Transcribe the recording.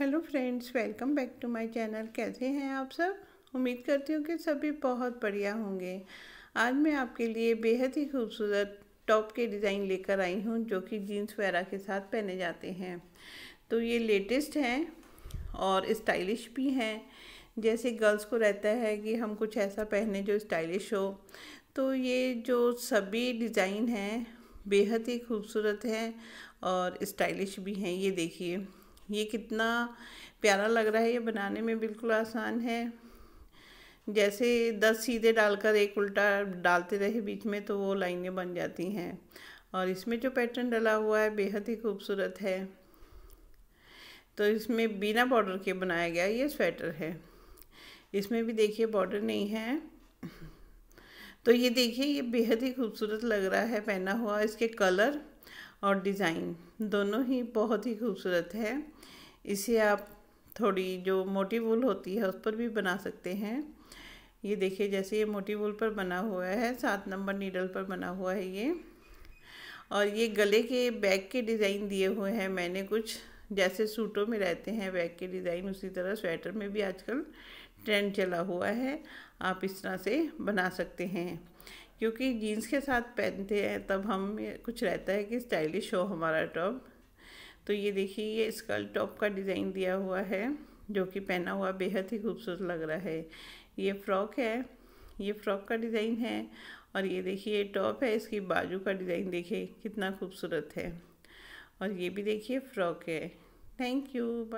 hello friends welcome back to my channel कैसे हैं आप सब उम्मीद करती हूँ कि सभी बहुत बढ़िया होंगे आज मैं आपके लिए बेहद ही खूबसूरत टॉप के डिज़ाइन लेकर आई हूँ जो कि जीन्स वगैरह के साथ पहने जाते हैं तो ये लेटेस्ट हैं और स्टाइलिश भी हैं जैसे गर्ल्स को रहता है कि हम कुछ ऐसा पहने जो स्टाइलिश हो तो ये जो सभी डिज़ाइन हैं बेहद ही खूबसूरत हैं और स्टाइलिश भी हैं ये देखिए ये कितना प्यारा लग रहा है ये बनाने में बिल्कुल आसान है जैसे दस सीधे डालकर एक उल्टा डालते रहे बीच में तो वो लाइनें बन जाती हैं और इसमें जो पैटर्न डला हुआ है बेहद ही खूबसूरत है तो इसमें बिना बॉर्डर के बनाया गया ये स्वेटर है इसमें भी देखिए बॉर्डर नहीं है तो ये देखिए ये बेहद ही खूबसूरत लग रहा है पहना हुआ इसके कलर और डिज़ाइन दोनों ही बहुत ही खूबसूरत है इसे आप थोड़ी जो मोटी वूल होती है उस पर भी बना सकते हैं ये देखिए जैसे ये मोटी वूल पर बना हुआ है सात नंबर नीडल पर बना हुआ है ये और ये गले के बैग के डिज़ाइन दिए हुए हैं मैंने कुछ जैसे सूटों में रहते हैं बैग के डिज़ाइन उसी तरह स्वेटर में भी आजकल ट्रेंड चला हुआ है आप इस तरह से बना सकते हैं क्योंकि जीन्स के साथ पहनते हैं तब हम कुछ रहता है कि स्टाइलिश हो हमारा टॉप तो ये देखिए ये स्कल टॉप का डिज़ाइन दिया हुआ है जो कि पहना हुआ बेहद ही खूबसूरत लग रहा है ये फ्रॉक है ये फ्रॉक का डिज़ाइन है और ये देखिए ये टॉप है इसकी बाजू का डिज़ाइन देखिए कितना खूबसूरत है और ये भी देखिए फ्रॉक है थैंक यू बाय